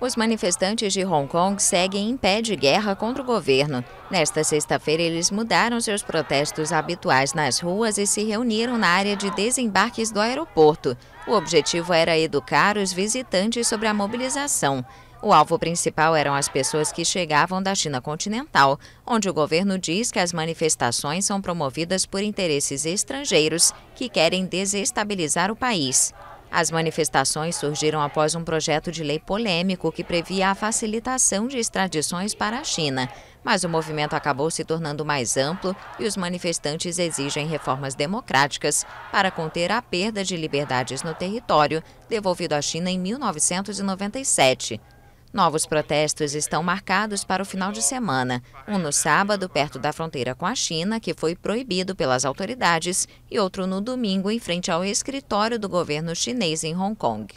Os manifestantes de Hong Kong seguem em pé de guerra contra o governo. Nesta sexta-feira, eles mudaram seus protestos habituais nas ruas e se reuniram na área de desembarques do aeroporto. O objetivo era educar os visitantes sobre a mobilização. O alvo principal eram as pessoas que chegavam da China continental, onde o governo diz que as manifestações são promovidas por interesses estrangeiros que querem desestabilizar o país. As manifestações surgiram após um projeto de lei polêmico que previa a facilitação de extradições para a China, mas o movimento acabou se tornando mais amplo e os manifestantes exigem reformas democráticas para conter a perda de liberdades no território devolvido à China em 1997. Novos protestos estão marcados para o final de semana, um no sábado, perto da fronteira com a China, que foi proibido pelas autoridades, e outro no domingo, em frente ao escritório do governo chinês em Hong Kong.